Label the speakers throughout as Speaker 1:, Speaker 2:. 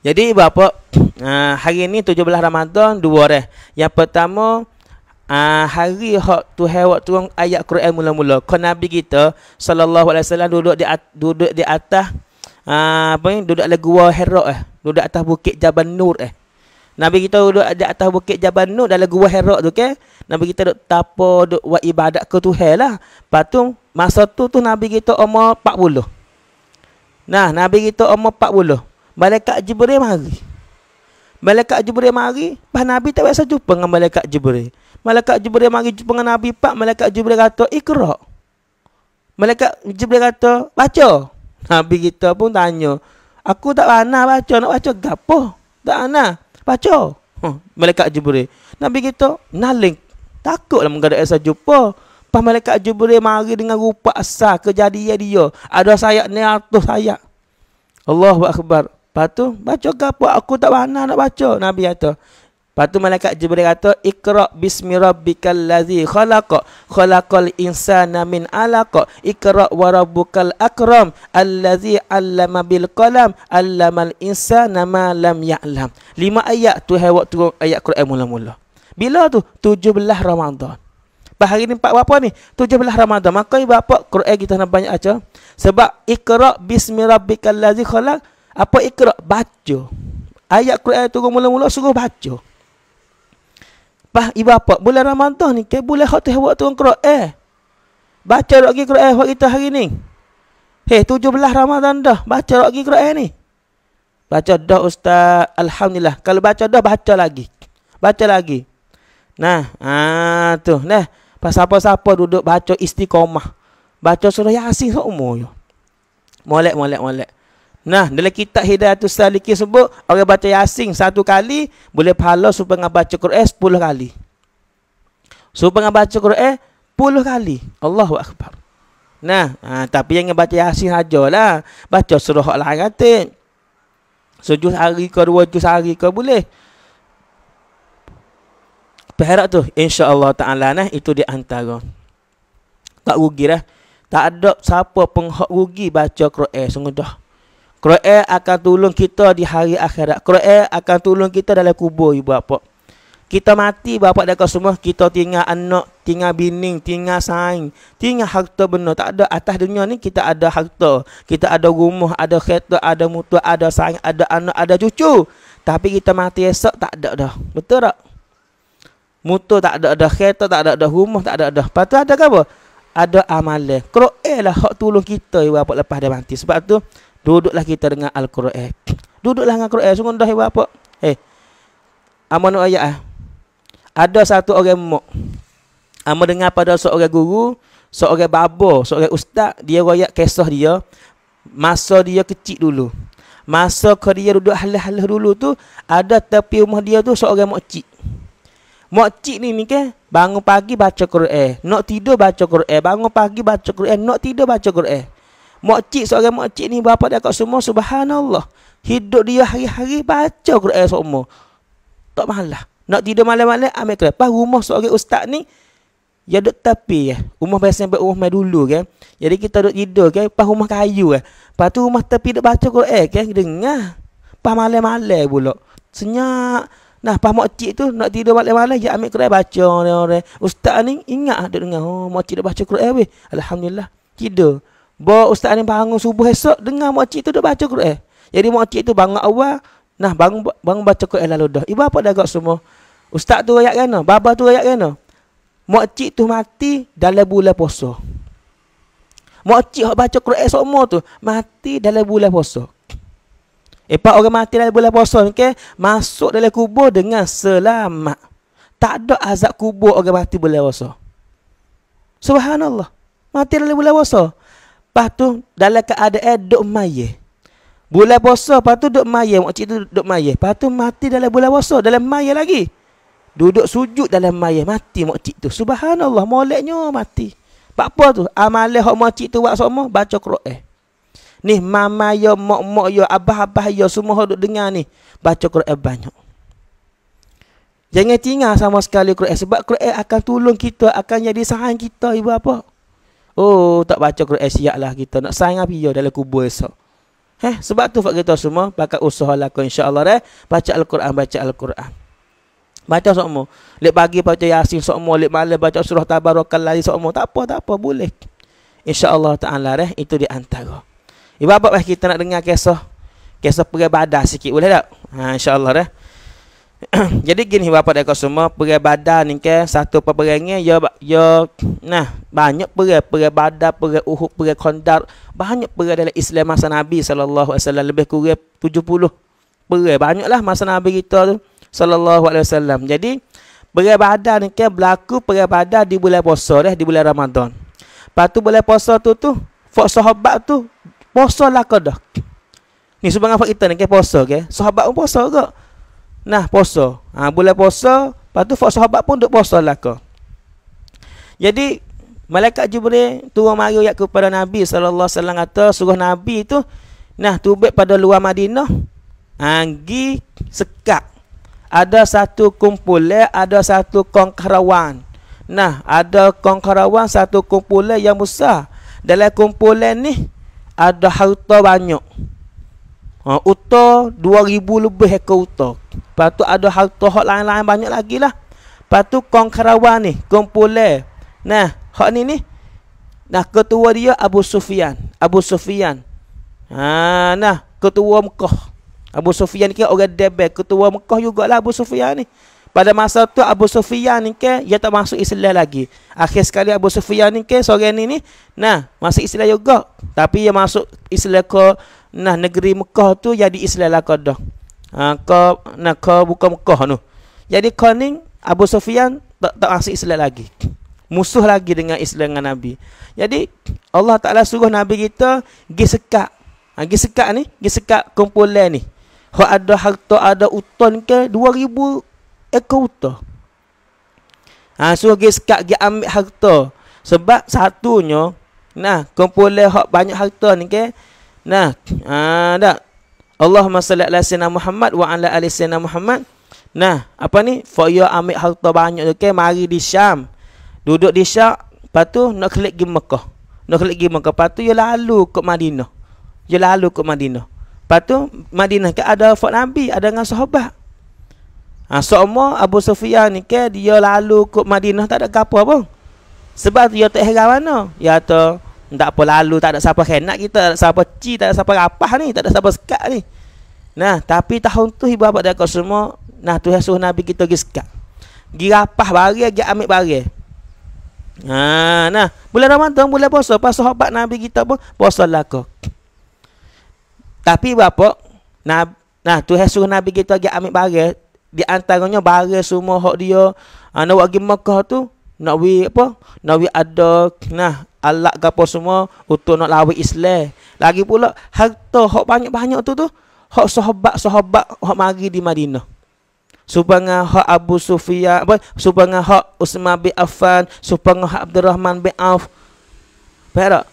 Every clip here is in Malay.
Speaker 1: Jadi bapa uh, ah, hari ini 17 Ramadan dua reh. Yang pertama uh, hari hak tu hewak turun ayat Quran mula-mula. Kau Nabi kita sallallahu alaihi wasallam duduk di at- duduk di atas uh, apa ni duduk di gua Hira eh. Duduk atas bukit Jabal Nur eh. Nabi kita duduk di atas bukit Jabal Nur dalam gua Hira tu kan. Nabi kita duduk tapa duduk buat ibadat ke Tuhan lah. Patung masa tu tu Nabi kita umur 40. Nah, Nabi kita umur 40. Malaikat Jibril mari. Malaikat Jibril mari, bah Nabi tak biasa jumpa dengan Malaikat Jibril. Malaikat Jibril mari jumpa dengan Nabi, pak Malaikat Jibril kata, ikhra. Malaikat Jibril kata, baca. Nabi kita pun tanya, aku tak ana baca, nak baca gapo? Tak ana, baca. Huh, hmm, Malaikat Jibril. Nabi kita, naling. Takutlah mengada biasa jumpa. Pas Malaikat Jibril mari dengan rupa asal kejadian dia. Ada sayap ni, atuh sayap. Allahu Akbar patu baca ke apa? Aku tak pandai nak baca. Nabi kata. Lepas tu malaikat Jibril kata, Ikra bismi rabbikal lazi khalaqa khalaqal insana min alaqa Ikra wa rabbukal akram allazi allama bil qalam allamal insana ma lam ya'lam. Lima ayat tu hewak turun ayat Quran mula-mula. Bila tu? 17 Ramadan. Bahari ni empat berapa ni? 17 Ramadan. Maka ibu bapa Quran kita nak banyak aja. Sebab ikra bismi rabbikal lazi khalaqa apa ikhra? Baca. Ayat Quran itu mula-mula suruh baca. Pah ibu apa? Bulan Ramadhan ni ke? Bulan khatih waktu turun Quran. Eh. Baca lagi Quran eh, waktu hari ni. Eh, tujuh belah Ramadhan dah. Baca lagi Quran eh, ni. Baca dah Ustaz. Alhamdulillah. Kalau baca dah, baca lagi. Baca lagi. Nah, ah tu. Nah, pas apa-apa duduk baca istiqomah. Baca surah Yasin semua. Molek, molek, molek. Nah, dalam kitab Hidayatul Salikin sebut, orang baca Yasin satu kali, boleh pahala supaya baca Quran sepuluh kali. Supaya baca Quran sepuluh kali. Allahu Akbar. Nah, ha, tapi yang baca Yasin sajalah. Baca surah Al-Aratin. Sejuh hari ke dua, sejuh hari ke boleh. Perharap tu, insya Allah ta'ala nah, itu di antara. Tak rugi lah. Tak ada siapa pun rugi baca Quran. Sungguh dah. Quran akan tolong kita di hari akhirat. Quran akan tolong kita dalam kubur ibu bapa. Kita mati bapa dan semua kita tinggal anak, tinggal bining, tinggal saing, tinggal harta benda. Tak ada atas dunia ni kita ada harta. Kita ada rumah, ada kereta, ada mutu, ada saing, ada anak, ada cucu. Tapi kita mati esok tak ada dah. Betul tak? Motor tak ada dah, kereta tak ada dah, rumah tak ada dah. tu ada ke apa? Ada amalan. Quran lah hak tolong kita ibu bapa lepas dia mati. Sebab tu Duduklah kita dengan Al-Quran. Eh, duduklah dengan Al-Quran. Sungguh dah hebat apa? Eh. Amanu ayat ah. Ada satu orang mok. Amo dengar pada seorang guru, seorang babo, seorang ustaz, dia royak kisah dia masa dia kecil dulu. Masa ke dia duduk halah-halah dulu tu, ada tepi rumah dia tu seorang mokcik. Mokcik ni ni ke? bangun pagi baca Quran. Nak tidur baca Quran. Bangun pagi baca Quran. Nak tidur baca Quran. Makcik seorang makcik ni bapa dia kat semua subhanallah. Hidup dia hari-hari baca Quran semua. Tak malah. Nak tidur malam-malam ambil kelas. Pas rumah seorang ustaz ni ya duk tapi ya. Eh. Rumah biasa buat rumah mai dulu kan. Jadi kita duk tidur kan pas rumah kayu kan. Pas tu rumah tepi duk baca Quran kan dengar. Pas malam-malam pula. Senyap. Nah, pas makcik tu nak tidur malam-malam, dia ambil Quran baca. orang-orang Ustaz ni ingat duduk dengar. Oh, makcik dah baca Quran weh. Alhamdulillah. Tidur. Bawa ustaz ni bangun subuh esok dengar makcik tu dah baca Quran. Eh. Jadi makcik tu bangun awal, nah bangun bangun baca Quran lalu dah. Ibu apa dah agak semua? Ustaz tu ayat kena, baba tu ayat kena. Makcik tu mati dalam bulan poso, Makcik hak baca esok semua tu mati dalam bulan poso, Epa orang mati dalam bulan poso, okay? masuk dalam kubur dengan selamat. Tak ada azab kubur orang mati bulan poso, Subhanallah. Mati dalam bulan poso. Lepas tu dalam keadaan duk maye. Bulan puasa lepas tu duk maye, mak cik tu duk maye. Lepas tu mati dalam bulan puasa, dalam maye lagi. Duduk sujud dalam maye, mati mak cik tu. Subhanallah, moleknya mati. Apa apa tu? Amalan hok mak cik tu buat semua baca Quran. Eh. Ni mama yo, mok mok yo, abah-abah yo semua hok dengar ni, baca Quran eh, banyak. Jangan tinggal sama sekali Quran sebab Quran akan tolong kita, akan jadi sahan kita ibu apa? Oh, tak baca Quran eh, siap lah kita. Nak sayang api ya dalam kubur esok. Eh, sebab tu buat kita semua. pakai usaha lah, lakukan insyaAllah. Eh? Baca Al-Quran, baca Al-Quran. Baca semua. Lep pagi baca Yasin semua. Lep malam baca surah Tabarokal lagi semua. Tak apa, tak apa. Boleh. InsyaAllah ta'ala. Eh? Itu di antara. Ibu-ibu eh, kita nak dengar kisah. Kisah pergi badar sikit. Boleh tak? Ha, InsyaAllah. Eh? jadi gini bapak dan semua peribadah ni ke satu peperangan ya ya nah banyak perang peribadah perang Uhud perang Khandar banyak perang dalam Islam masa Nabi sallallahu alaihi wasallam lebih kurang 70 perang banyaklah masa Nabi kita tu sallallahu alaihi wasallam jadi peribadah ni ke berlaku peribadah di bulan puasa dah di bulan Ramadan patu bulan puasa tu tu fak sahabat tu puasa lah kada ni sebab apa kita ni ke puasa ke sahabat pun puasa juga Nah puasa. Ha, bulan puasa, lepas tu fak sahabat pun duk puasa lah ke. Jadi malaikat Jibril turun mari ayat kepada Nabi sallallahu alaihi wasallam kata suruh Nabi tu nah tubik pada luar Madinah. Anggi ha, sekak. Ada satu kumpulan, ada satu kongkarawan. Nah, ada kongkarawan satu kumpulan yang besar. Dalam kumpulan ni ada harta banyak. Ha, utar 2,000 lebih ekor utar. Patu ada hal hak lain-lain banyak lagi lah. Patu tu kong karawan ni, kumpulan. Nah, hak ni ni. Nah, ketua dia Abu Sufyan. Abu Sufyan. Ha, nah, ketua Mekah. Abu Sufyan ni kira orang debel. Ketua Mekah jugalah Abu Sufyan ni. Pada masa tu Abu Sufyan ni ke dia tak masuk Islam lagi. Akhir sekali Abu Sufyan ni ke seorang ni ni nah masuk Islam juga. Tapi dia masuk Islam ke nah negeri Mekah tu jadi Islam lah kau dah. Ha, kau nak kau buka Mekah tu. Jadi kau ni Abu Sufyan tak tak masuk Islam lagi. Musuh lagi dengan Islam dengan Nabi. Jadi Allah Taala suruh Nabi kita pergi sekak. Ha, pergi sekak ni, pergi sekak kumpulan ni. Hak ada harta ada uton ke 2000 ekor uton. Ha, suruh pergi sekak pergi ambil harta. Sebab satunya nah kumpulan hak banyak harta ni ke okay? Nah, ada uh, Allahumma salli ala sayyidina Muhammad wa ala ali sayyidina Muhammad. Nah, apa ni? Fa ya hal harta banyak ke okay? mari di Syam. Duduk di Syam, Patu nak kelik pergi Mekah. Nak kelik pergi Mekah, lepas ya lalu ke Madinah. Ya lalu ke Madinah. Patu Madinah ke ada fak Nabi, ada dengan sahabat. Ha, ah, semua Abu Sufyan ni ke dia lalu ke Madinah tak ada apa-apa. Sebab dia tak heran mana. Ya tu, tak apa lalu tak ada siapa kena, kita tak ada siapa ci tak ada siapa rapah ni tak ada siapa sekat ni nah tapi tahun tu ibu bapa dia semua nah tu suruh nabi kita pergi sekat pergi rapah bari pergi ambil bari ha nah bulan ramadan bulan puasa pas sahabat nabi kita pun puasa lako tapi ibu bapa nah nah tu suruh nabi kita pergi ambil bari di antaranya bari semua hak dia ha, nak Mekah tu nak wi apa nak wi ada nah alat ke apa semua untuk nak lawi Islam. Lagi pula harta hok banyak-banyak tu tu hok sahabat-sahabat hok mari di Madinah. Supaya hok Abu Sufyan apa supaya hok Usman bin Affan, supaya hok Abdurrahman bin Auf. Pera.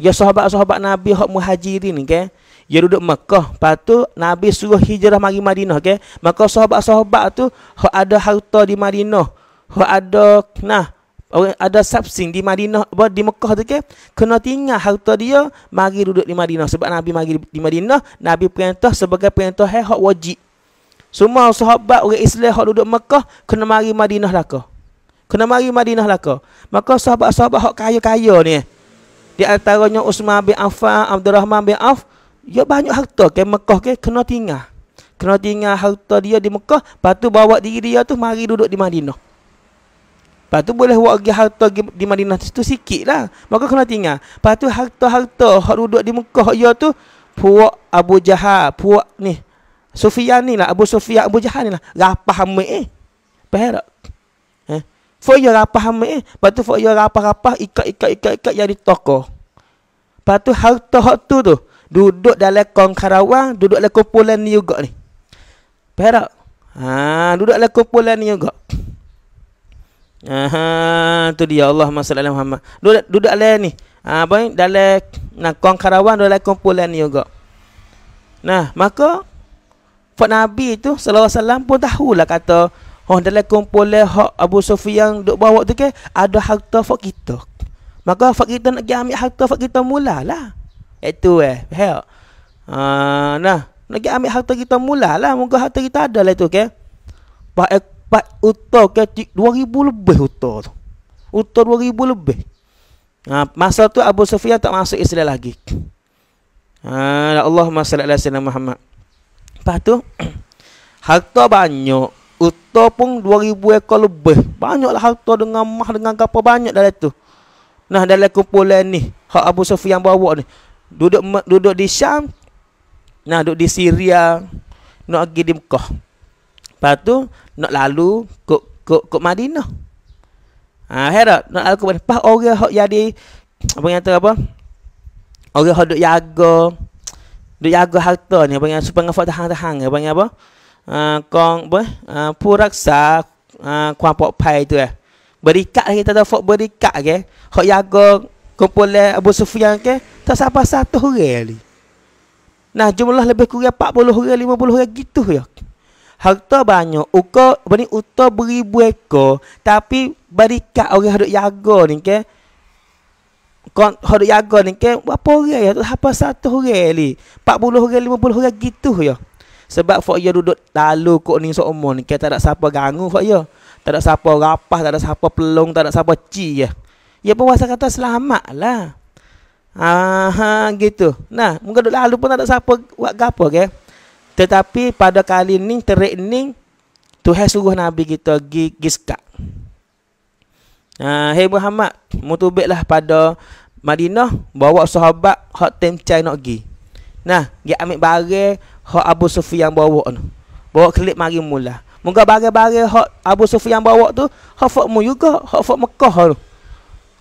Speaker 1: Ya sahabat-sahabat Nabi hok muhajirin ke. Ya duduk Mekah, patu Nabi suruh hijrah mari Madinah ke. Maka sahabat-sahabat tu hok ada harta di Madinah. Hok ada nah orang ada subsing di Madinah apa di Mekah tu ke kena tinggal harta dia mari duduk di Madinah sebab Nabi mari di Madinah Nabi perintah sebagai perintah hak wajib semua sahabat orang Islam hak duduk Mekah kena mari Madinah laka kena mari Madinah laka maka sahabat-sahabat hak kaya-kaya ni di antaranya Usman bin Affan Abdul Rahman bin Auf ya banyak harta ke Mekah ke kena tinggal kena tinggal harta dia di Mekah lepas bawa diri dia tu mari duduk di Madinah Lepas tu boleh buat pergi harta di Madinah tu sikit lah. Maka kena tinggal. Lepas tu harta-harta yang duduk di Mekah ya tu. Puak Abu Jahal. Puak ni. Sofia ni lah. Abu Sofia Abu Jahal ni lah. Rapah amat eh. Perak. Eh? Fok ya rapah amat eh. Lepas tu fok ya rapah-rapah. ikat ikat yang ditokoh. Lepas tu harta hak tu tu. Duduk dalam kong karawang. Duduk dalam kumpulan ni juga ni. Perak. Ha, duduk dalam kumpulan ni juga. Aha, tu dia Allah Masya Muhammad. Duduk, duduk leh ni. Ah, ha, boy, nak kong karawan, dalam kumpulan ni juga. Nah, maka Fak Nabi tu Sallallahu Alaihi Wasallam pun kata Oh dalam kumpulan hak Abu Sufyan dok bawa tu ke ada tu fak kita. Maka fak kita nak pergi ambil harta fak kita lah. Itu eh, faham? Ah, nah, nak pergi ambil harta kita mulalah. Moga harta kita ada lah tu ke. Okay? Pak empat utau ke dua ribu lebih utau tu. Utau dua ribu lebih. Ha, masa tu Abu Sufyan tak masuk Islam lagi. Ha, Allahumma salli ala sallam Muhammad. Lepas tu, harta banyak. Utau pun dua ribu ekor lebih. Banyaklah harta dengan mah, dengan apa banyak dalam tu. Nah, dalam kumpulan ni. Hak Abu Sufyan bawa ni. Duduk duduk di Syam. Nah, duduk di Syria. Nak pergi di Mekah. Lepas tu nak lalu ke ke ke Madinah. Ha hera nak lalu ke Madinah. Pas orang hok jadi apa yang tu apa? Orang hok duk jaga duk jaga harta ni apa yang supaya ngafat hang-hang apa yang apa? Ha kong boh Ha puraksa ha kuapok pai tu eh. Berikat lagi tak dapat berikat ke? Hok jaga kumpul Abu Sufyan ke? Tak siapa satu orang ni. Nah jumlah lebih kurang 40 orang 50 orang gitu ya harta banyak uko bani uto beribu ekor tapi berikat orang hendak jaga ni ke kon hendak jaga ni ke apa orang ya apa satu orang ni 40 orang 50 orang gitu ya sebab fak ya duduk lalu kok ni seumur ni ke tak ada siapa ganggu fak ya tak ada siapa rapah tak ada siapa pelong tak ada siapa ci ya ya puasa kata selamat lah Aha, gitu. Nah, mungkin lalu pun tak ada siapa buat gapo ke. Okay? Tetapi pada kali ni terik ini Tuhan suruh Nabi kita pergi giska. Ha, uh, hey Muhammad, mutubiklah pada Madinah bawa sahabat hak tem chai nak pergi. Nah, dia ambil barang hak Abu Sufyan bawa tu. Bawa kelip mari mula. Moga barang-barang hak Abu Sufyan bawa tu hak fak mu juga, hak fak Mekah tu.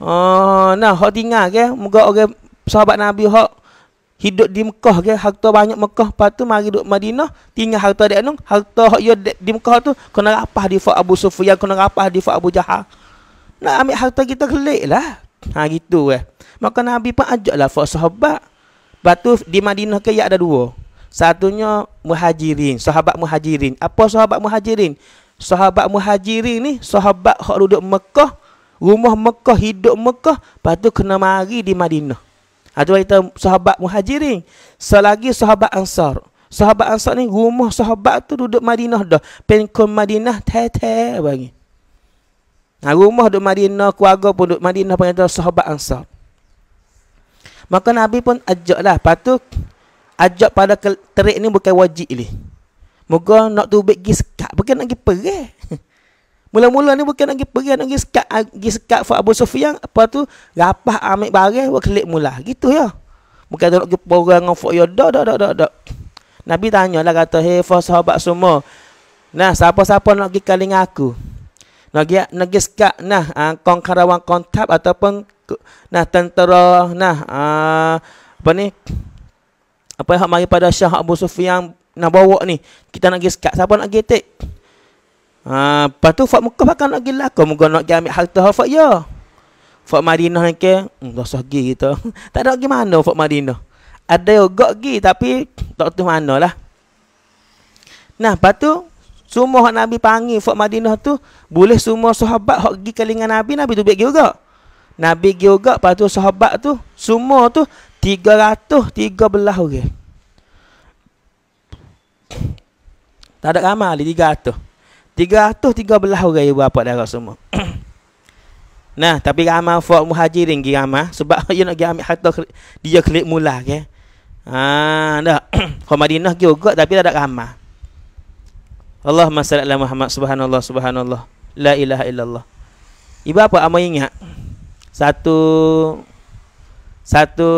Speaker 1: Uh, nah, hak tinggal ke, okay? moga orang sahabat Nabi hak hidup di Mekah ke harta banyak Mekah lepas tu mari duduk Madinah tinggal harta dia anu harta hak dia di Mekah tu kena rapah di Fa Abu Sufyan kena rapah di Fa Abu Jahal nak ambil harta kita kelik lah ha gitu eh maka Nabi pun ajak lah Fa sahabat lepas tu di Madinah ke ada dua satunya muhajirin sahabat muhajirin apa sahabat muhajirin sahabat muhajirin ni sahabat hak duduk Mekah rumah Mekah hidup Mekah lepas tu kena mari di Madinah ada kita sahabat muhajirin. Selagi sahabat ansar. Sahabat ansar ni rumah sahabat tu duduk Madinah dah. Pengkul Madinah teteh bagi. Nah, rumah duduk Madinah, keluarga pun duduk Madinah panggil sahabat ansar. Maka Nabi pun ajak lah. Lepas tu ajak pada terik ni bukan wajib ni. Moga nak tu pergi sekat. Bukan nak pergi perih. Mula-mula ni bukan lagi pergi lagi sekat lagi ah, sekat Fat Abu Sufyan, apa tu rapah ambil barang buat kelik mula. Gitu ya. Bukan tak pergi orang dengan Fat Yo dak dak dak dak. Da. Nabi tanyalah kata, "Hei, fa sahabat semua. Nah, siapa-siapa nak pergi kaling aku?" Nak pergi nak sekat nah ah, kong karawan kontab ataupun nah tentera nah ah, apa ni? Apa yang mari pada Syah Abu Sufyan nak bawa ni. Kita nak pergi sekat. Siapa nak pergi take? Ha, lepas tu Fak Mekah bahkan nak gila kau Mungkin nak ambil harta Fak ya Fak Madinah ni ke hmm, Dah sah gi kita Tak ada gimana Fak Madinah Ada juga gi tapi Tak tahu mana lah Nah lepas tu Semua orang Nabi panggil Fak Madinah tu Boleh semua sahabat Fak gi ke dengan Nabi Nabi tu baik juga Nabi gi juga Lepas tu sahabat tu Semua tu belah orang okay. Tak ada ramai 300 313 orang ibu bapa darah semua. nah, tapi ramah fuak muhajirin pergi ramah. Sebab dia nak pergi ambil harta dia kelip mula. ke? Ah, ha, dah. Kau Madinah pergi juga tapi tak ada ramah. Allahumma salli ala Muhammad subhanallah subhanallah. La ilaha illallah. Ibu apa ama ingat? Satu satu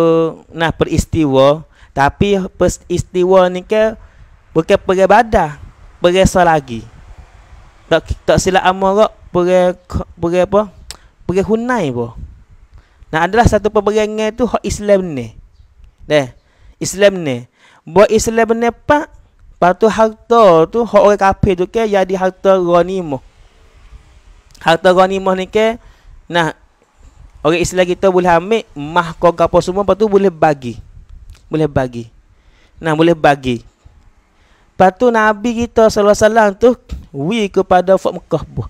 Speaker 1: nah peristiwa tapi peristiwa ni ke bukan peribadah. pergi lagi tak tak silap ama kok pergi pergi apa? Pergi Hunai apa? Nah adalah satu peperangan tu hak Islam ni. Deh. Islam ni. Buat Islam ni apa? Patu harta tu hak orang kafir tu ke jadi harta ghanimah. Harta ghanimah ni ke nah orang Islam kita boleh ambil mahkota kau gapo semua patu boleh bagi. Boleh bagi. Nah boleh bagi. Lepas tu Nabi kita sallallahu alaihi tu wi kepada Fort Mekah buh.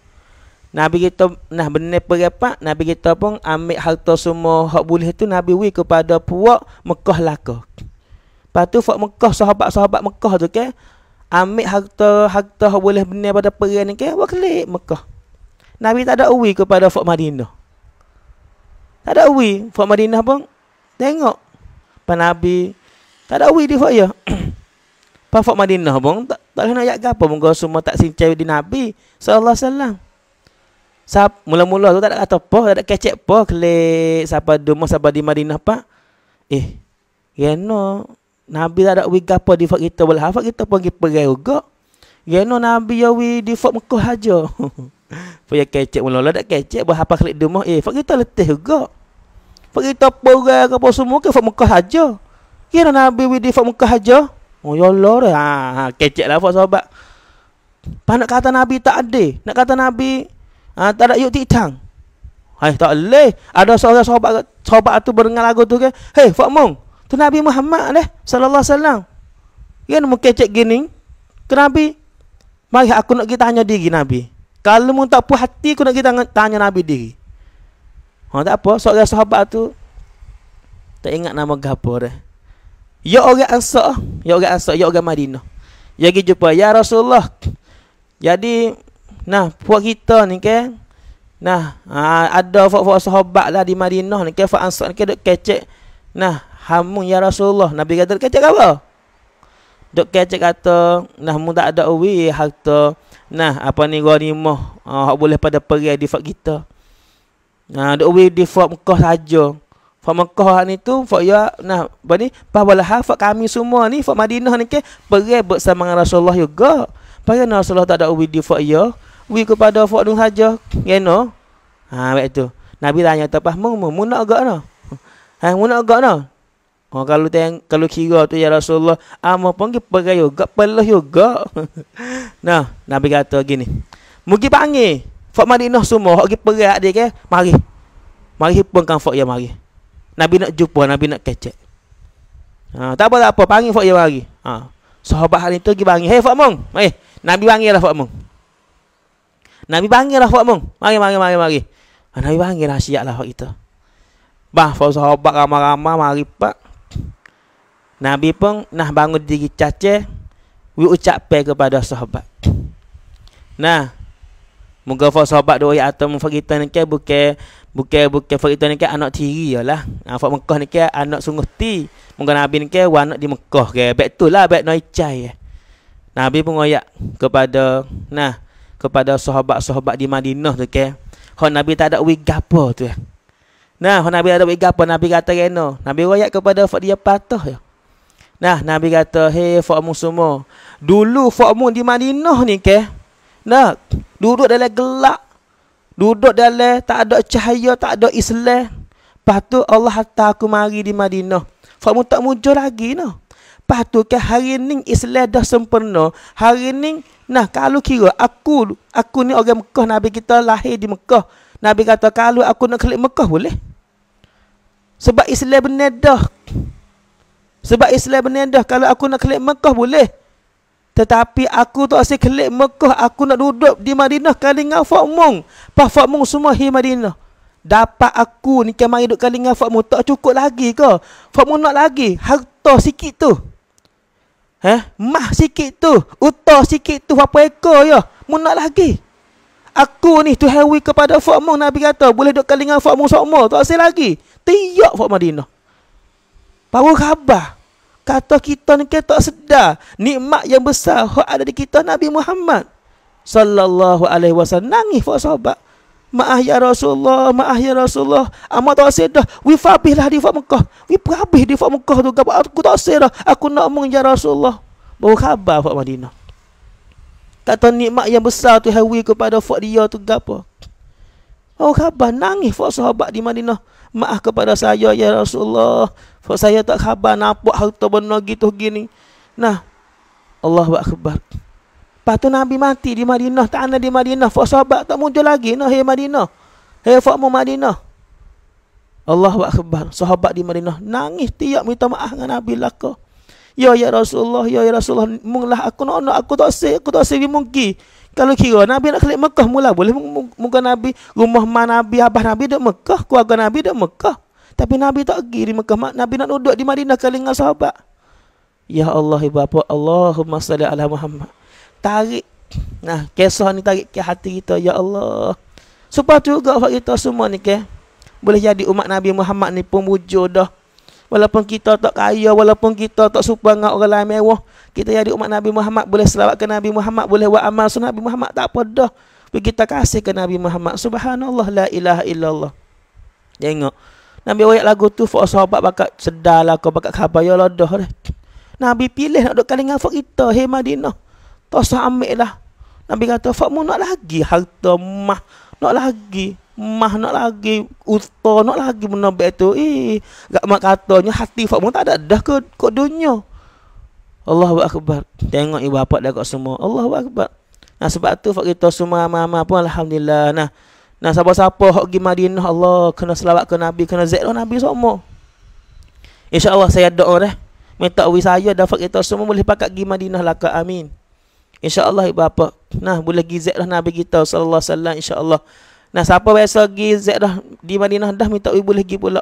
Speaker 1: Nabi kita nah benar perempat, Nabi kita pun ambil harta semua hak boleh tu Nabi wi kepada puak Mekah laka. Lepas tu Fort Mekah sahabat-sahabat Mekah tu kan ambil harta-harta hak boleh benar pada perang ni kan buat kelik Mekah. Nabi tak ada wi kepada Fort Madinah. Tak ada wi Fort Madinah pun tengok. Pak Nabi tak ada wi di Fort ya. Pafak Madinah pun tak, tak boleh nak ayat apa Moga semua tak sincai di Nabi Sallallahu Alaihi Wasallam Mula-mula tu tak ada kata apa Tak ada kecek apa Kelik Sapa dumah Sapa di Madinah pak Eh Ya no Nabi tak ada wig apa Di fak kita Walah fak kita pun Pergi juga Ya no Nabi ya wig Di fak muka haja Faya kecek mula-mula Tak kecek Buat apa kelik dumah Eh fak kita letih juga Fak kita apa Gaya apa semua Fak muka haja Ya no Nabi Di fak muka haja Oh ya Allah dah. Ha, ha, kecek lah sahabat. Pak nak kata Nabi tak ada. Nak kata Nabi ha, tak ada yuk titang. Hai tak leh. Ada seorang sahabat sahabat tu berdengar lagu tu ke. Hei Fak Mung. Tu Nabi Muhammad leh. Sallallahu alaihi wasallam. Ya nak kecek gini. Ke Nabi. Mari aku nak kita tanya diri Nabi. Kalau mung tak puas hati aku nak kita tanya Nabi diri. Ha tak apa. Seorang sahabat tu. Tak ingat nama gapo deh. Ya orang Ansar, ya orang Ansar, ya orang Madinah. Ya pergi jumpa ya Rasulullah. Jadi nah puak kita ni kan nah ha, ada fak-fak sahabat lah di Madinah ni kan fak Ansar ni kan dok kecek. Nah hamun ya Rasulullah. Nabi kata kecek apa? Dok kecek kata nah mu tak ada uwi harta. Nah apa ni ghanimah hak uh, boleh pada pergi di fak kita. Nah dok uwi di fak Mekah saja. Fa Mekah ni tu fa ya nah apa ni pahwalah ha, fa kami semua ni fa Madinah ni ke perai bersama dengan Rasulullah juga. Pakai Rasulullah tak ada video fa ya. Wi kepada fa dung saja. Ya no. Ha baik tu. Nabi tanya tu pas mung mung nak gak no. Ha mung nak gak no. Oh, kalau teng kalau kira tu ya Rasulullah ama ah, panggil perai juga pelah juga. nah, Nabi kata gini. Mugi panggil Fak Madinah semua hok gi perai dia ke? Mari. Mari hipun kan fak ya mari. Nabi nak jumpa, Nabi nak kecek. Ha, tak apa, tak apa. Panggil Fok Jawa lagi. Ha. Sahabat hari itu pergi panggil. Hei Fok Mung. Mari. Eh, Nabi panggil lah Fok Mung. Nabi panggil lah Fok Mung. Mari, mari, mari, mari. Ha, Nabi panggil lah siap lah Fok itu. Bah, Fok Sahabat ramah-ramah, mari pak. Nabi pun nak bangun diri caca. Wi ucapkan kepada sahabat. Nah, moga Fok Sahabat doa atau mufakitan ke bukan bukan bukan itu ni kan anak tiri lah ha, Fak Mekah ni kan anak sungguh ti Mungkin Nabi ni kan anak di Mekah ke Betul lah, betul nak icai Nabi pun ngoyak kepada Nah, kepada sahabat-sahabat di Madinah tu ke Kalau Nabi tak ada wig apa tu Nah, kalau Nabi ada wig apa, Nabi kata kena Nabi ngoyak kepada Fak dia patah ya Nah, Nabi kata, hey Fak semua Dulu Fak di Madinah ni ke Nah, duduk dalam gelap Duduk dalam tak ada cahaya, tak ada Islam. Lepas tu Allah hantar aku mari di Madinah. Fakmu tak muncul lagi noh. Lepas tu ke hari ni Islam dah sempurna. Hari ni nah kalau kira aku aku ni orang Mekah Nabi kita lahir di Mekah. Nabi kata kalau aku nak kelik Mekah boleh. Sebab Islam benar dah. Sebab Islam benar dah kalau aku nak kelik Mekah boleh. Tetapi aku tak asyik kelip Mekah Aku nak duduk di Madinah Kalingan Fakmung Pas mung semua di Madinah Dapat aku ni kemarin duduk fak Fakmung Tak cukup lagi ke mung nak lagi Harta sikit tu Eh, mah sikit tu, utah sikit tu, apa ekor ya? Mu nak lagi. Aku ni tu hewi kepada mung Nabi kata, boleh duduk kelingan Fatmu sokmo, tak asal lagi. Tiak fak Madinah. Baru khabar. Kata kita ni kita tak sedar nikmat yang besar hak ada di kita Nabi Muhammad sallallahu alaihi wasallam nangis fak sahabat. Ma'ah ya Rasulullah, ma'ah ya Rasulullah. Amma tak usir Wi fabih lah di Fak Mekah. Wi fabih di Fak Mekah tu. Aku tak usir Aku nak mung ya Rasulullah. Baru khabar Fak Madinah. Kata nikmat yang besar tu hawi kepada Fak dia tu gapa. Baru khabar nangis Fak sahabat di Madinah maaf kepada saya ya Rasulullah. Sebab saya tak khabar napa, harta benda gitu gini. Nah, Allah akbar. Lepas tu Nabi mati di Madinah, tak ada di Madinah. Fak sahabat tak muncul lagi nah hey Madinah. Hei fak mu Madinah. Allah akbar. Sahabat di Madinah nangis tiap minta maaf dengan Nabi laka. Ya ya Rasulullah, ya ya Rasulullah, munglah aku nak aku tak sik, aku tak sik mungkin. Kalau kira Nabi nak kelik Mekah mula boleh muka Nabi rumah mana Nabi abah Nabi dok Mekah, keluarga Nabi dok Mekah. Tapi Nabi tak pergi di Mekah, Nabi nak duduk di Madinah kali dengan sahabat. Ya Allah ibu apa Allahumma salli ala Muhammad. Tarik nah kisah ni tarik ke hati kita ya Allah. Supaya juga kita semua ni ke boleh jadi umat Nabi Muhammad ni pemujud dah Walaupun kita tak kaya, walaupun kita tak suka dengan orang lain mewah, kita jadi umat Nabi Muhammad boleh selawat ke Nabi Muhammad, boleh buat amal sunnah Nabi Muhammad tak apa dah. Tapi kita kasih ke Nabi Muhammad. Subhanallah la ilaha illallah. Tengok. Nabi ayat lagu tu fok sahabat bakat sedarlah kau bakat khabar ya lah dah. Nabi pilih nak duduk kalingan fok kita hei Madinah. Tak usah ambil lah. Nabi kata fok mu nak lagi harta mah. Nak lagi mah nak lagi uta nak lagi mena bet tu eh gak mak katanya hati fak tak ada dah ke kok dunia Allahu akbar tengok ibu bapa dah kok semua Allahu akbar nah sebab tu fak kita semua mama pun alhamdulillah nah nah siapa-siapa hok gi Madinah Allah kena selawat ke nabi kena zikr nabi semua insyaallah saya doa dah minta wi saya dah fak kita semua boleh pakat gi Madinah lah ke amin insyaallah ibu bapa nah boleh gi zikr lah nabi kita sallallahu alaihi wasallam insyaallah Nah, siapa biasa pergi dah di Madinah dah minta ibu boleh pergi pula.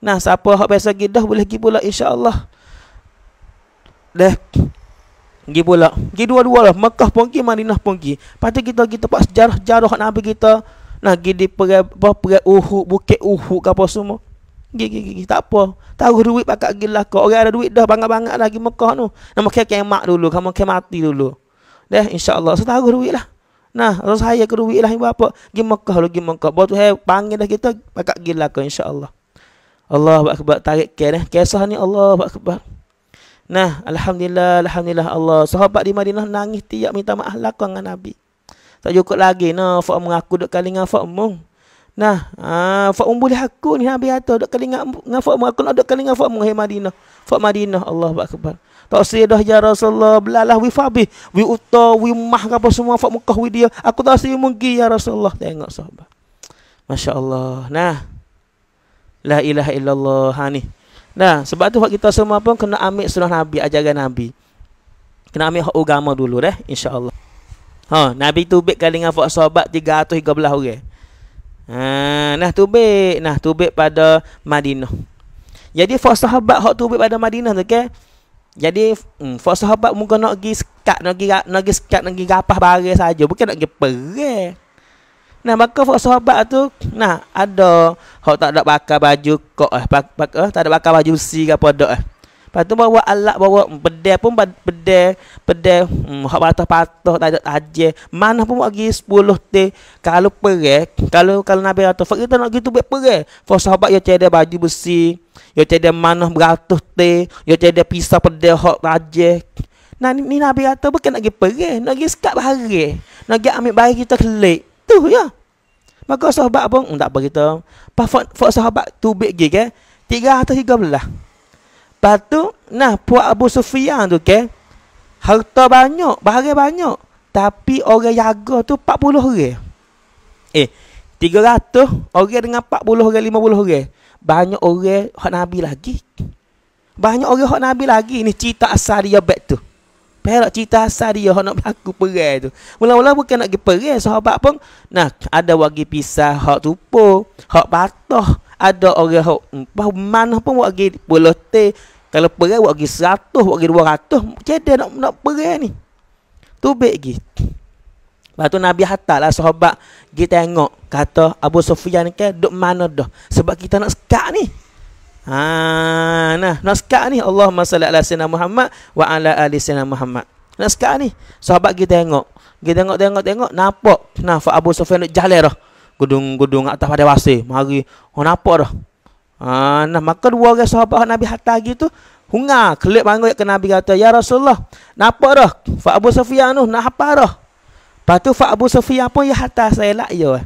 Speaker 1: Nah, siapa hak biasa pergi dah boleh pergi pula insya-Allah. Dah pergi pula. Pergi dua-dua lah. Mekah pun pergi, Madinah pun pergi. Lepas tu kita pergi tempat sejarah-sejarah Nabi kita. Nah, pergi di perai, apa, perai Uhud, Bukit Uhud ke apa semua. Gigi, gigi, gigi. Tak apa. Taruh duit pakat gila kau. Orang ada duit dah bangat-bangat lagi Mekah tu. Nama kaya kemak dulu. Kamu kaya mati dulu. Dah, insyaAllah. So, taruh duit lah. Nah, kalau saya ke duit lah ibu apa. Pergi Mekah lu, pergi Mekah. Bawa tu hai, panggil dah kita, pakak gila lah kau insyaAllah. Allah akbar, tarik ke eh. Kisah ni Allah akbar. Nah, Alhamdulillah, Alhamdulillah Allah. Sahabat di Madinah nangis tiap minta maaf lah dengan Nabi. Tak cukup lagi. Nah, Fak mengaku umm duk kali dengan Fak Mung. Umm. Nah, ah, Fak Mung umm boleh aku ni Nabi atas. Duk kali dengan Fak Mung. Aku nak duk kali dengan Fak Mung. Hei Madinah. Fak Madinah, Allah akbar. Tak dah ya Rasulullah. Belalah wi fabih. Wi uta, wi mah apa semua. Fak mukah wi dia. Aku tak sedih munggi ya Rasulullah. Tengok sahabat. Masya Allah. Nah. La ilaha illallah. Ha ni. Nah, sebab tu kita semua pun kena ambil sunah Nabi, ajaran Nabi. Kena ambil hak agama dulu deh, insya-Allah. Ha, Nabi tu bek kali dengan fak sahabat 313 orang. Ha, nah tu nah tu pada Madinah. Jadi fak sahabat hak tu pada Madinah tu okay? Jadi hmm, for sahabat muka nak pergi sekat nak pergi nak pergi sekat nak pergi gapah barang saja bukan nak pergi perang. Nah maka for sahabat tu nah ada hok tak ada pakai baju kok eh pak, eh, tak ada pakai baju si ke apa dak eh. Lepas tu bawa alat bawa bedel pun bedel bedel hmm, hak patah patah tak ada aje. Mana pun bagi 10 te kalau perek kalau kalau nabi atau fakir tak nak gitu buat perek. For sahabat yang cedek baju besi, yang cedek mana beratus te, yang cedek pisau pedel hak aje. Nah ni, ni nabi kata bukan nak pergi perek, nak pergi sekat bahari. Nak pergi ambil bayi kita kelik. Tu ya. Maka sahabat pun hmm, tak beritahu. Pak sahabat tu big gig eh. 313. Lepas tu, nah, buat Abu Sufyan tu, okay? Harta banyak, bahagia banyak. Tapi orang jaga tu 40 orang. Eh, 300 orang dengan 40 orang, 50 orang. Banyak orang hak Nabi lagi. Banyak orang hak Nabi lagi. ini cerita asal dia back tu. Perak cerita asal dia hak nak berlaku perai tu. Mula-mula bukan nak pergi perai sahabat pun. nak ada wagi pisah hak tupu, hak patah ada orang hok empah mana pun buat lagi puluh te kalau pergi buat lagi seratus buat lagi dua ratus cedek nak nak perai ni tu baik lagi Lepas tu Nabi Hatta lah sahabat kita tengok Kata Abu Sufyan ke kan dok mana dah Sebab kita nak sekat ni ha, Nah Nak sekat ni Allahumma salli ala sinna Muhammad Wa ala ali sinna Muhammad Nak sekat ni Sahabat kita tengok kita tengok tengok tengok Nampak Nah Abu Sufyan duk jalan dah gedung-gedung atas pada wasi mari oh napa dah ah nah maka dua orang sahabat Nabi hatta gitu hunga kelip bangun ke Nabi kata ya Rasulullah napa dah Fa Abu Sufyan tu nak apa dah patu Fa Abu Sufyan pun ya hatta saya lah ya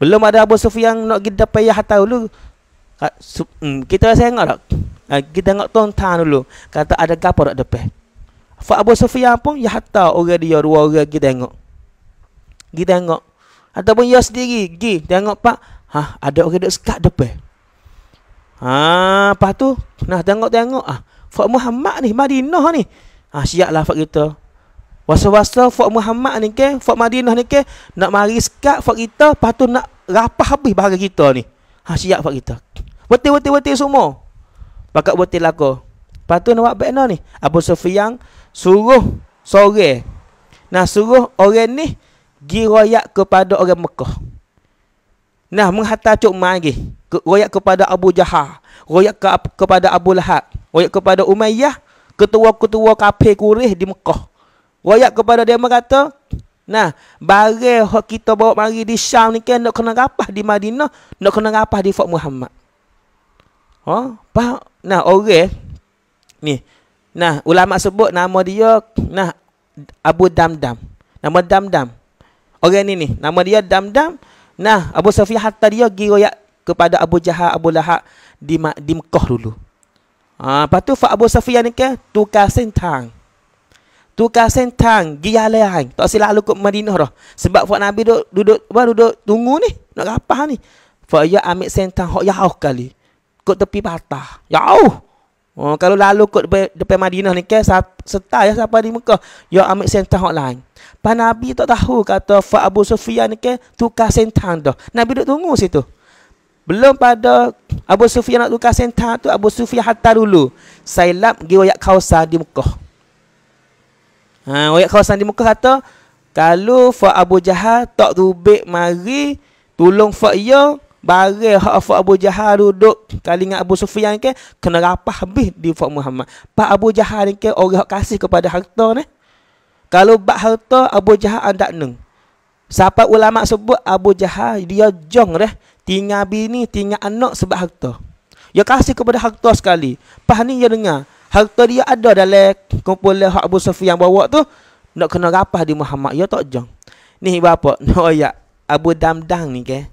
Speaker 1: belum ada Abu Sufyan nak gi dapat ya hatta dulu hmm, kita saya tengok dah kita tengok tuan dulu kata ada gapo dak depan Fa Abu Sufyan pun ya hatta orang dia dua orang kita tengok kita tengok Ataupun ia ya sendiri pergi tengok pak. Ha, ada orang duduk sekat depan. Ha, apa tu? Nah tengok-tengok ah. Fak Muhammad ni Madinah ni. Ha, siaplah fak kita. Wasa-wasa Fak Muhammad ni ke, Fak Madinah ni ke, nak mari sekat Fak kita, lepas tu nak rapah habis bahagian kita ni. Ha, siap Fak kita. Wetir-wetir-wetir semua. Bakat wetir lako. Lepas tu nak buat lah ni. Abu Sufiyang suruh sore. Nah, suruh orang ni giroyak kepada orang Mekah. Nah, menghata cuk mai Royak kepada Abu Jahal, royak ke, kepada Abu Lahab, royak kepada Umayyah, ketua-ketua kafir Quraisy di Mekah. Royak kepada dia berkata, nah, barang hok kita bawa mari di Syam ni kan nak kena rapah di Madinah, nak kena rapah di Fak Muhammad. Oh, pa, nah orang ni. Nah, ulama sebut nama dia nah Abu Damdam. Nama Damdam. -dam orang ni ni nama dia Damdam nah Abu Sufyan hatta dia gira kepada Abu Jahal Abu Lahab di di Mekah dulu ha lepas tu Fa Abu Safi ni ke tukar sentang tukar sentang gila lain tak silap lalu ke Madinah dah sebab Fa Nabi duduk duduk baru duduk tunggu ni nak rapah ni Fa ya ambil sentang hok jauh kali kok tepi patah jauh Oh, kalau lalu kot depan, depan Madinah ni ke setai ya, siapa di Mekah. Ya ambil sentang hak lain. Pa Nabi tak tahu kata Fa Abu Sufyan ni ke tukar sentang dah. Nabi duk tunggu situ. Belum pada Abu Sufyan nak tukar sentang tu Abu Sufyan hatta dulu. Saya lap gi wayak kausa di Mekah. Ha wayak kausa di Mekah kata kalau Fa Abu Jahal tak rubik mari tolong Fa ya Barang hak Fak Abu Jahal duduk kali dengan Abu Sufyan ke kena rapah habis di Fak Muhammad. Pak Abu Jahal ni ke orang hak kasih kepada harta ni. Kalau bab harta Abu Jahal anda neng. Siapa ulama sebut Abu Jahal dia jong deh tinggal bini tinggal anak sebab harta. Dia kasih kepada harta sekali. Pas ni dia dengar harta dia ada dalam kumpulan hak Abu Sufyan bawa tu nak kena rapah di Muhammad. Dia tak jong. Ni bapa, oh ya Abu Damdang ni ke.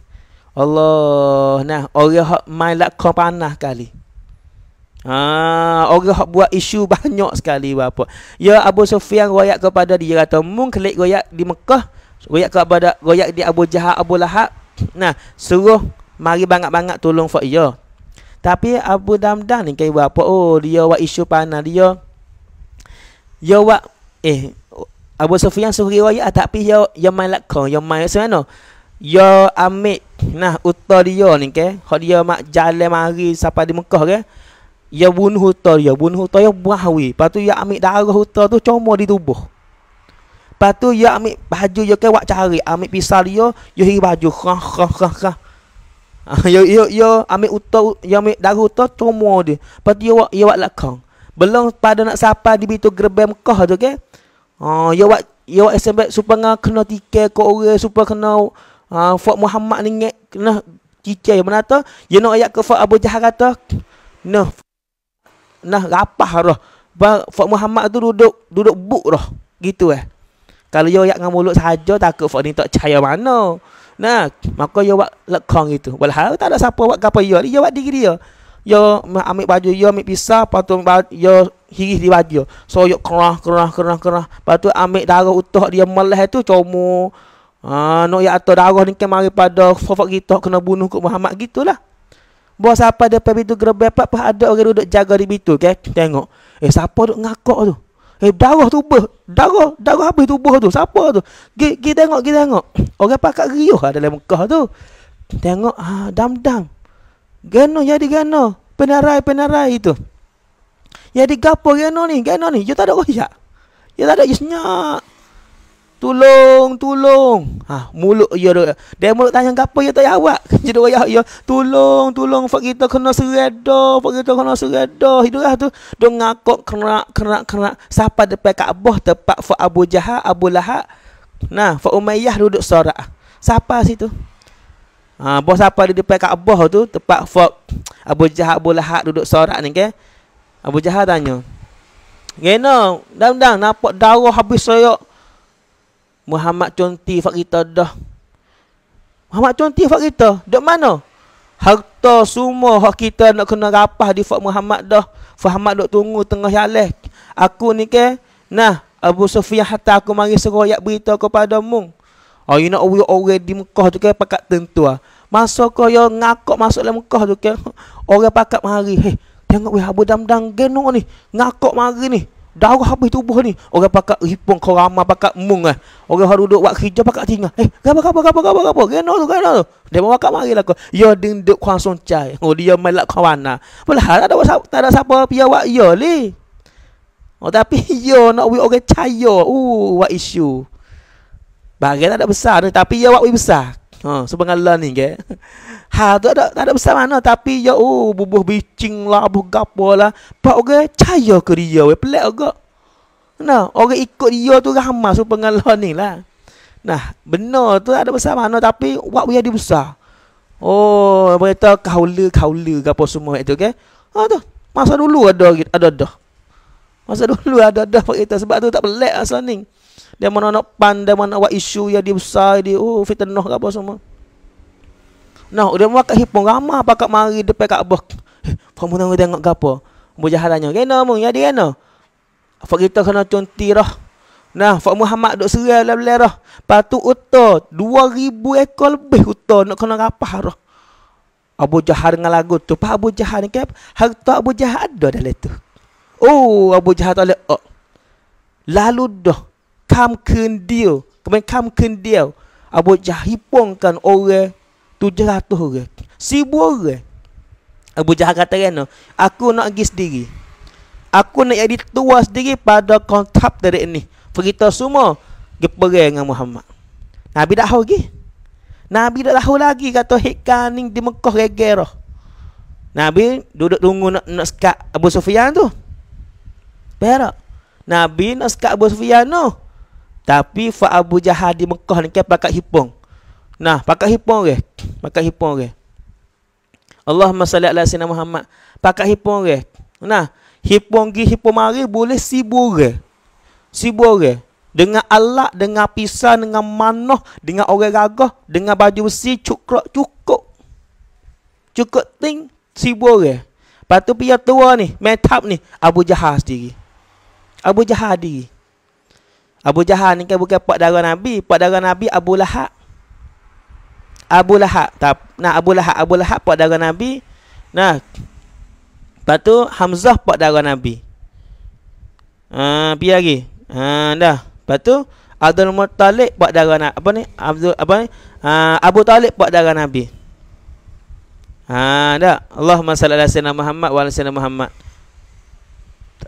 Speaker 1: Allah nah orang hak main lak panah kali. Ha orang hak buat isu banyak sekali bapak. Ya Abu Sufyan royak kepada dia kata mung kelik royak di Mekah, royak kepada royak di Abu Jahal Abu Lahab. Nah, suruh mari banyak-banyak tolong fak ya. Tapi Abu Damdan ni kaya bapak. Oh, dia buat isu panah dia. Ya buat eh Abu Sufyan suruh royak tapi ya ya main lak kong, ya main sebenarnya. Ya ambil nah uta dia ni ke, hak dia mak jalan mari sampai di Mekah ke. Ya bunuh uta dia, bunuh uta ya buah wi. Patu ya ambil darah uta tu cuma di tubuh. Patu ya ambil baju ya ke wak cari, ambil pisau dia, ya hi baju khah khah khah khah. Ah, ya ya ya ambil uta, ya ambil darah uta cuma dia. Patu ya wak ya wak lakang. Belum pada nak sampai di pintu gerbang Mekah tu ke. Ha ya wak ya wak sampai supaya kena tiket ke orang supaya kena Ha, Fuad Muhammad ni ngek kena cicai yang menata. Ya nak ayat ke Fuad Abu Jahar kata. Nah. Nah rapah roh. Fuad Muhammad tu duduk duduk buk roh. Gitu eh. Kalau yo ayat dengan mulut saja takut Fuad ni tak percaya mana. Nah, maka yo buat lekong gitu. Walhal tak ada siapa buat apa yo. Yo buat diri dia. Yo ambil baju yo ambil pisah. patu yo hirih di baju. So yo kerah kerah kerah kerah. Patu ambil darah utuh dia meleh tu comu. Ah, ha, nak ya atau darah ni kan mari pada fofak kita kena bunuh kat Muhammad gitulah. Buat siapa depan pintu gerbang apa ada orang duduk jaga di pintu kan. Okay? Tengok. Eh siapa duk ngakak tu? Eh darah tubuh, darah, darah habis tubuh tu. Siapa tu? Gi gi tengok, gi tengok. Orang pakak riuh ada lah dalam Mekah tu. Tengok ah dam-dam. Gano jadi gano. Penarai-penarai itu. Jadi gapo gano ni? Gano ni. Dia tak ada royak. Dia tak ada isnya. Tolong, tolong. Ha, mulut ya dia. Dia mulut tanya gapo ya tak awak. Jadi dia ya, ya, tolong, tolong fak kita kena sereda, fak kita kena sereda. Hidulah tu. Dong ngakok kena kena kena siapa depan Kaabah tepat fak Abu jaha, Abu lahak. Nah, fak Umayyah duduk sorak. Siapa situ? Ha, bos siapa di depan Kaabah tu tepat fak Abu jaha, Abu lahak duduk sorak ni ke? Abu Jahal tanya. Gena, dam-dam nampak darah habis serak. Muhammad conti fak kita dah. Muhammad conti fak kita. Dok mana? Harta semua hak kita nak kena rapah di fak Muhammad dah. Muhammad dok tunggu tengah jalan. Aku ni ke? Nah, Abu Sufyan hatta aku mari seroyak berita kepadamu. Oh, you nak know, orang di Mekah tu ke pakat tentu ah. Masa kau yo ya ngakak masuk dalam Mekah tu ke orang pakat mari. Hei, tengok weh Abu Damdang genok ni. ngakok mari ni. Darah habis tubuh ni. Orang pakak hipung kau ramah pakak mung ah. Orang hari duduk buat kerja pakak tinggal. Eh, gapo gapo gapo gapo gapo. Kenapa tu? Kenapa tu? Dia mau pakak marilah kau. Ya denduk kau song cai. Oh dia melak kau mana. Pulah ada tak ada siapa pi awak ya li. Oh tapi ya nak we orang cahaya. Uh, what issue? bagian tak besar ni tapi ya awak besar. Ha, huh, lah ni ke. Ha tu ada tak ada besar mana tapi ya oh bubuh bicing lah bubuh gapo lah. Pak orang okay, percaya ke dia we pelak juga. Nah, orang okay, ikut dia tu ramah so pengalah ni lah. Nah, benar tu ada besar mana tapi buat dia di besar. Oh, berita kaula kaula gapo semua itu ke. Okay? Ha tu, masa dulu ada ada ada. Masa dulu ada ada pak kita sebab tu tak pelak asal ni. Dia mana nak pandai mana buat isu yang dia besar dia oh fitnah gapo semua. Nah, udah muak hipong ramah pakak kak mari depan Kaabah. Kamu eh, nak tengok gapo? Bujahalanya. Kena mu ya dia kena. Apa kita kena contirah. Nah, Fak Muhammad dok serai lah-lah dah. Patu uta 2000 ekor lebih uta nak kena rapah dah. Abu Jahar dengan lagu tu. Pak Abu Jahar ni kan harta Abu Jahar ada dalam tu. Oh, Abu Jahar tak boleh. Oh. Lalu dah kam kendil. Kemudian kam kendil. Abu Jahar hipongkan orang Tujuh ratus orang Seribu orang Abu Jahal kata kan Aku nak pergi sendiri Aku nak jadi tua sendiri pada kontrak dari ini Berita semua Geperai dengan Muhammad Nabi tak tahu lagi Nabi tak tahu lagi Kata hikaning di Mekah regera Nabi duduk tunggu nak, nak sekat Abu Sufyan tu Perak Nabi nak sekat Abu Sufyan tu Tapi fak Abu Jahal di Mekah ni Kepakat kan hipong Nah, pakat hipong ke? Okay? Pakat hipo orang. Allahumma salli ala sayyidina Muhammad. Pakat hipo orang. Nah, hipo gi hipo mari boleh sibuk orang. Sibuk orang. Dengan alat, dengan pisang, dengan manoh, dengan orang gagah, dengan baju besi, cukrok, cukup. Cukup ting, sibuk orang. Lepas tu pihak tua ni, metap ni, Abu Jahal sendiri. Abu Jahal diri. Abu Jahal ni kan bukan pak darah Nabi. Pak darah Nabi Abu Lahak. Abu Lahab. Tak, nah Abu Lahab, Abu Lahab pak darah Nabi. Nah. Lepas tu Hamzah pak darah Nabi. Ah, uh, pi lagi. Ha dah. Lepas tu Abdul Muttalib pak darah Nabi. Apa ni? Abdul apa ni? Uh, Abu Talib pak darah Nabi. Ha uh, dah. Allahumma salli ala sayyidina Muhammad wa ala sayyidina Muhammad.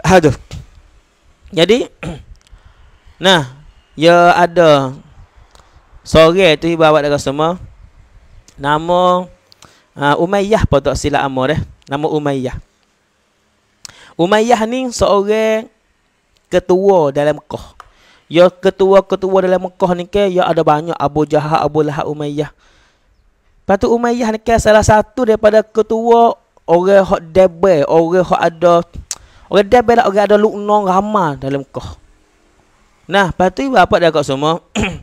Speaker 1: Aduh. Jadi nah, ya ada sore eh, tu ibu awak semua nama uh, Umayyah pada tak silap amor eh. Nama Umayyah. Umayyah ni seorang ketua dalam Mekah. Ya ketua-ketua dalam Mekah ni ke ya ada banyak Abu Jahal, Abu Lahab, Umayyah. Lepas tu Umayyah ni ke salah satu daripada ketua orang hok debel, orang hok ada orang debel lah, orang ada lukno ramah dalam Mekah. Nah, lepas tu apa dia kat semua?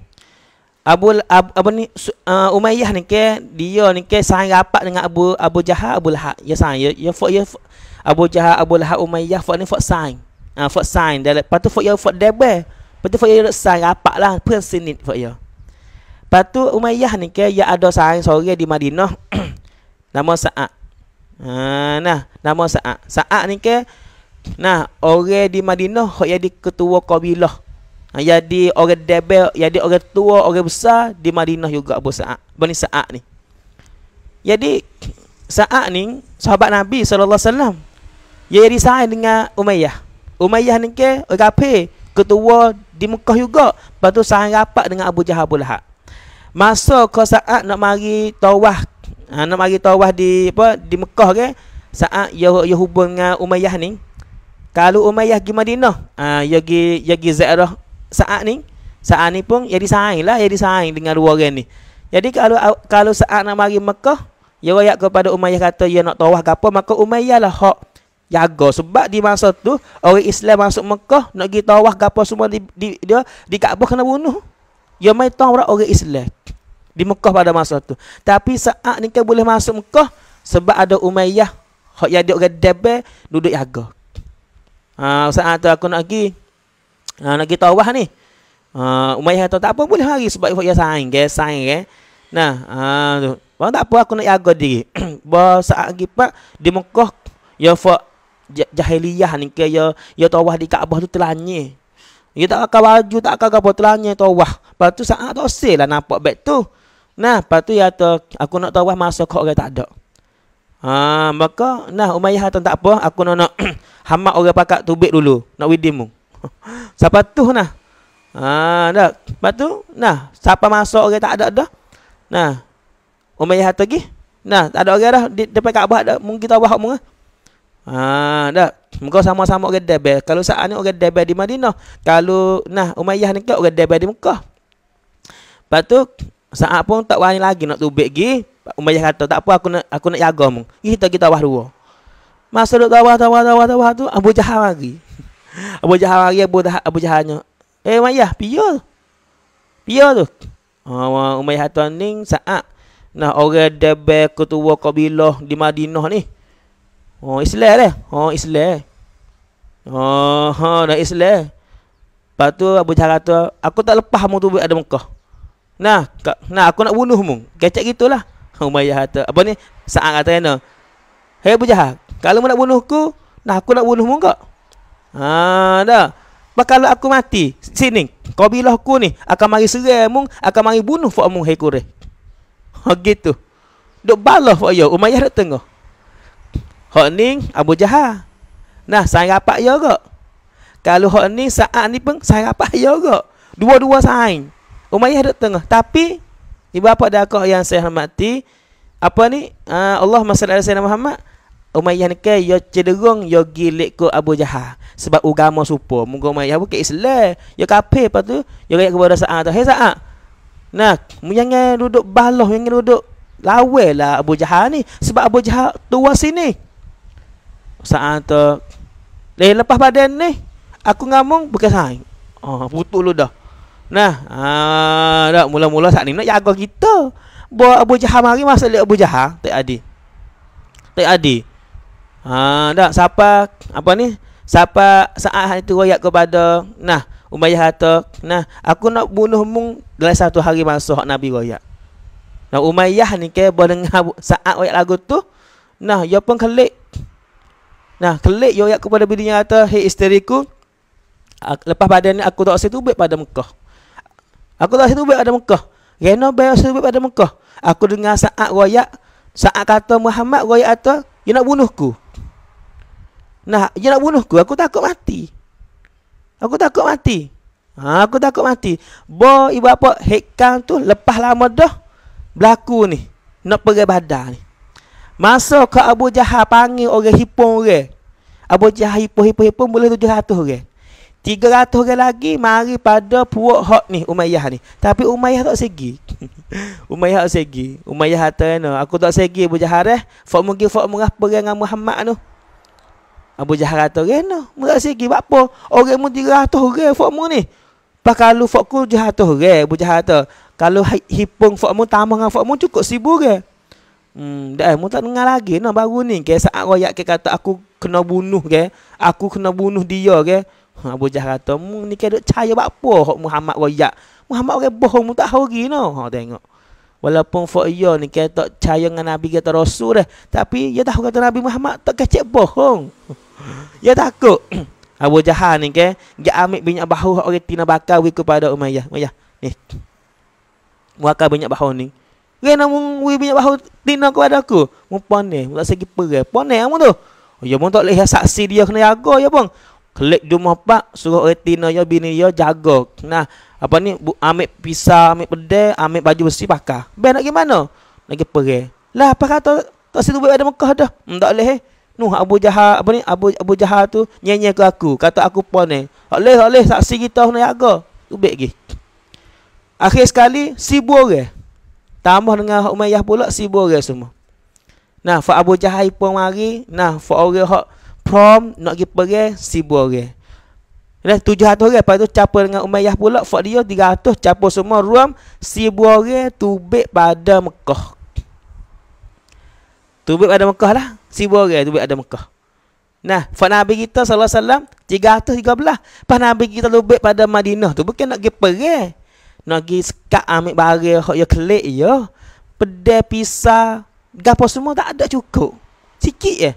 Speaker 1: Abu Abu ni uh, Umayyah ni ke dia ni ke sangat rapat dengan Abu Abu Jahal Abu Lahab. Ya sang ya ya fok ya Abu Jahal Abu Lahab Umayyah fok ni fok sang Ah uh, fok sign. Dan lepas tu fok ya fok debel. Lepas tu fok ya, ya sign rapat lah pun sinit fok ya. Lepas tu Umayyah ni ke ya ada sang sore di Madinah. nama Sa'ad. Uh, nah, nama Sa'ad. Sa'ad ni ke nah orang di Madinah fok ya di ketua kabilah. Ha, jadi orang debel, jadi orang tua, orang besar di Madinah juga Abu Sa'ad. Bani Sa'ad ni. Jadi Sa'ad ni sahabat Nabi saw. alaihi wasallam. Dia jadi sahabat dengan Umayyah. Umayyah ni ke orang apa? Ketua di Mekah juga. Lepas tu sahabat rapat dengan Abu Jahal Abu Lahab. Masa ke Sa'ad nak mari tawah, ha, nak mari tawah di apa? Di Mekah ke? Sa'ad ya, ya hubung dengan Umayyah ni. Kalau Umayyah pergi Madinah, ah ya pergi ya pergi Zairah saat ni saat ni pun jadi saing lah jadi saing dengan dua orang ni jadi kalau kalau saat nak mari Mekah ya royak kepada Umayyah kata ya nak tawah gapo, maka Umayyah lah hak jaga sebab di masa tu orang Islam masuk Mekah nak pergi tawah gapo semua di, di dia di Kaabah kena bunuh ya mai tawaf orang Islam di Mekah pada masa tu tapi saat ni kan boleh masuk Mekah sebab ada Umayyah hak yang dia orang debel duduk jaga ha, saat tu aku nak pergi Ha, nak kita awah ni. Ha, Umayyah kata tak apa boleh hari sebab ia sign ke, sign ke. Nah, ha, tu. Bang tak apa aku nak jaga diri. ba saat lagi pak di Mekah ya fa jahiliyah ni ke ya ya tawah di Kaabah tu telanye. Ya tak akan baju tak akan apa telanye tawah. Lepas tu saat tu lah nampak beg tu. Nah, lepas tu ya tu aku nak tawah masa kau orang tak ada. Ha, maka nah Umayyah kata tak apa aku nak nak hamak orang pakak tubik dulu nak widimu. Siapa tu nah? Ha, dak. Siapa tu? Nah, siapa masuk orang tak ada dah. Nah. Umayyah hatu lagi. Nah, tak ada orang dah di depan Kaabah dak. Mungkin tahu bahak mung. Ha, dak. Muka sama-sama orang Dabai. Kalau saat ni orang Dabai di Madinah. Kalau nah Umayyah ni ke orang Dabai di Mekah. Lepas tu saat pun tak wani lagi nak tubik gi. Umayyah kata tak apa aku nak aku nak jaga mung. Kita kita bahak dua. Masa duk tawah tawah tawah tu Abu Jahal lagi. Abu Jahal lagi Abu Jahal Abu Jahalnya. Eh Umayyah, piyo. Piyo lah tu. Ah oh, Umayyah tuning saat nah orang debe ketua kabilah di Madinah ni. Oh Islam dia. Eh? Oh Islam. Oh ha dah Islam. patu Abu Jahal tu, aku tak lepas mu tu ada Mekah. Nah, ka, nah aku nak bunuh mu. Gecek gitulah. Umayyah kata, apa ni? Saat kata kena. Hei Abu Jahal, kalau mu nak bunuhku, nah aku nak bunuh mu enggak? Ha dah. Bakal aku mati. Sini. Kabilah aku ni akan mari serang mung, akan mari bunuh fuk mung hekure. Ha gitu. Dok balah fuk yo Umayyah dak tengah. Hak ni Abu Jahal. Nah, saya rapat yo kok. Kalau hak ni saat ni pun saya rapat yo kok. Dua-dua saing. Umayyah dak tengah. Tapi ibu bapa dak yang saya hormati apa ni? Uh, ah, Allah masya Allah Sayyidina Muhammad Umayyah ni ke yo cederung yo gilik ko Abu Jahal sebab agama supo mungo Umayyah bukan Islam yo kafir patu tu yo kayak kepada saat. tu hey Sa'ad nah yang eh duduk baloh yang eh duduk lawel lah Abu Jahal ni sebab Abu Jahal tua sini Saat tu leh lepas badan ni aku ngamung bukan sai oh ah, putu lu dah nah ah dak mula-mula sak ni nak jaga kita buat Abu Jahal mari masa le Abu Jahal tak adil tak adil Ha dak siapa apa ni? Siapa saat itu royak kepada nah Umayyah kata, nah aku nak bunuh mung dalam satu hari masuk Nabi royak. Nah Umayyah ni ke boleh dengar saat royak lagu tu. Nah dia pun kelik. Nah kelik dia royak kepada bidinya kata, "Hei isteriku, lepas pada ni aku tak sempat tubuh pada Mekah." Aku tak sempat tubuh pada Mekah. Reno bayar sempat pada Mekah. Aku dengar saat royak, saat kata Muhammad royak atau "Dia nak bunuhku." Nah, dia nak bunuhku, aku takut mati. Aku takut mati. Ha, aku takut mati. Bo ibu apa headcount tu lepas lama dah berlaku ni. Nak pergi badar ni. Masa ke Abu Jahal panggil orang hipong orang. Abu Jahal hipong hipong hipong boleh 700 orang. 300 orang lagi mari pada puak hak ni Umayyah ni. Tapi Umayyah tak segi. Umayyah tak segi. Umayyah kata aku tak segi Abu Jahal eh. Fak mungkin fak murah perang dengan Muhammad tu. Abu Jahal kata, "Reno, merasa gigi apa? Orang mun 300 orang fokmu ni. Pas kalau fokku 300 orang, Abu Jahal kata, kalau hipung fokmu tambah dengan fokmu cukup sibuk orang." Hmm, dah mu tak dengar lagi nah baru ni ke saat royak ke kata aku kena bunuh ke, aku kena bunuh dia ke. Hmm, Abu Jahal kata, "Mu ni ke duk caya apa hok Muhammad royak? Muhammad orang bohong mu tak hari no. Ha tengok. Walaupun fok ya ni kata tak caya dengan Nabi kita Rasul dah. Tapi ya tahu kata Nabi Muhammad tak kecek bohong. Ya takut. Abu Jahal ni ke, dia ambil banyak bahu orang tina bakar wiku pada Umayyah. Umayyah. Ni. Muaka banyak bahu ni. Ya namun wi banyak bahu tina kepada aku. Mu pone, tak segi perai. Pone amu tu. Ya mu tak leh saksi dia kena jaga ya bang. Klik jumah pak suruh orang tina ya bini ya jaga. Nah, apa ni bu, ambil pisau, ambil pedang, ambil baju besi bakar. Ben nak gimana? Nak pergi Lah apa kata tak situ buat ada Mekah dah. Hmm, tak boleh. Eh. Nuh Abu Jahal apa ni Abu Abu Jahal tu nyenyek ke aku kata aku pun ni. Oleh oleh saksi kita nak jaga. Ubek gi. Akhir sekali si orang. Tambah dengan Umayyah pula si orang semua. Nah, Fa Abu Jahal pun mari, nah Fa orang hak prom nak pergi pergi si orang. Dah tujuh ratus orang Lepas tu capa dengan Umayyah pula Fak dia tiga ratus Capa semua ruam Si buah orang Tubik pada Mekah Tubek pada Mekah lah Sibu orang tu ada Mekah. Nah, Fak Nabi kita sallallahu alaihi wasallam 313. Pas Nabi kita lubik pada Madinah tu bukan nak pergi perang. Nak pergi sekak ambil barang hok ya kelik ya. Pedai pisau, gapo semua tak ada cukup. Sikit je.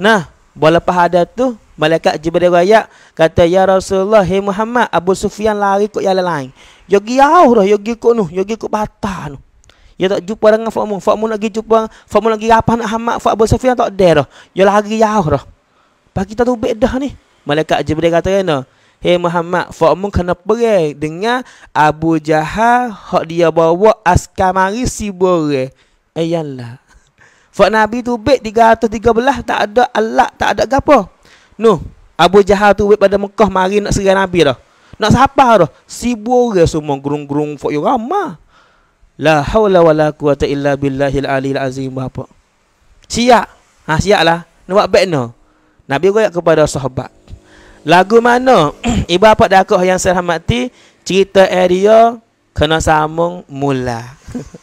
Speaker 1: Nah, bola pas ada tu Malaikat Jibril Raya kata ya Rasulullah, hey Muhammad, Abu Sufyan lari kok jalan lain. Yogi jauh roh, yogi kok nu, yogi kok batah nu. Ya tak jumpa dengan Fakmu. Fakmu nak pergi jumpa. Fakmu nak pergi apa nak hamak. Fakmu Sofia tak ada dah. Ya lagi jauh dah. Pagi kita tu bedah ni. Malaikat Jibril kata kena. Hei Muhammad. Fakmu kena pergi dengan Abu Jahal. Hak dia bawa askar mari si boleh. Ayalah. Fak Nabi tu baik 313. Tak ada alat. Tak ada apa. Nuh. Abu Jahal tu baik pada Mekah. Mari nak serai Nabi dah. Nak sapa dah. sibu boleh semua gerung-gerung. Fak yang ramah. La hawla wa la quwata illa billahil alil azim apa? Siap. Ha siap lah. Nampak buat no. Nabi royak kepada sahabat. Lagu mana? Ibu apa dah aku yang selamat ti cerita area kena samung mula.